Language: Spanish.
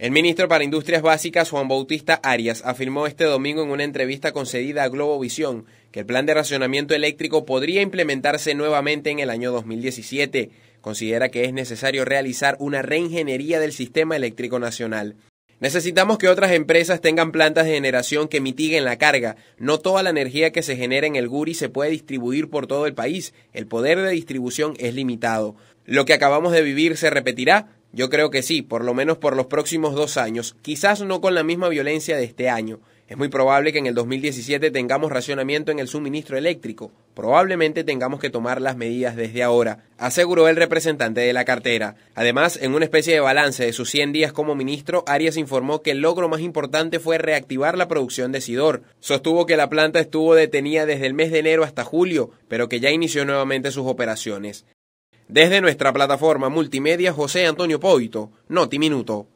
El ministro para Industrias Básicas, Juan Bautista Arias, afirmó este domingo en una entrevista concedida a Globovisión que el plan de racionamiento eléctrico podría implementarse nuevamente en el año 2017. Considera que es necesario realizar una reingeniería del sistema eléctrico nacional. Necesitamos que otras empresas tengan plantas de generación que mitiguen la carga. No toda la energía que se genera en el Guri se puede distribuir por todo el país. El poder de distribución es limitado. Lo que acabamos de vivir se repetirá yo creo que sí, por lo menos por los próximos dos años, quizás no con la misma violencia de este año. Es muy probable que en el 2017 tengamos racionamiento en el suministro eléctrico. Probablemente tengamos que tomar las medidas desde ahora, aseguró el representante de la cartera. Además, en una especie de balance de sus 100 días como ministro, Arias informó que el logro más importante fue reactivar la producción de Sidor. Sostuvo que la planta estuvo detenida desde el mes de enero hasta julio, pero que ya inició nuevamente sus operaciones. Desde nuestra plataforma multimedia José Antonio Poito, Noti Minuto.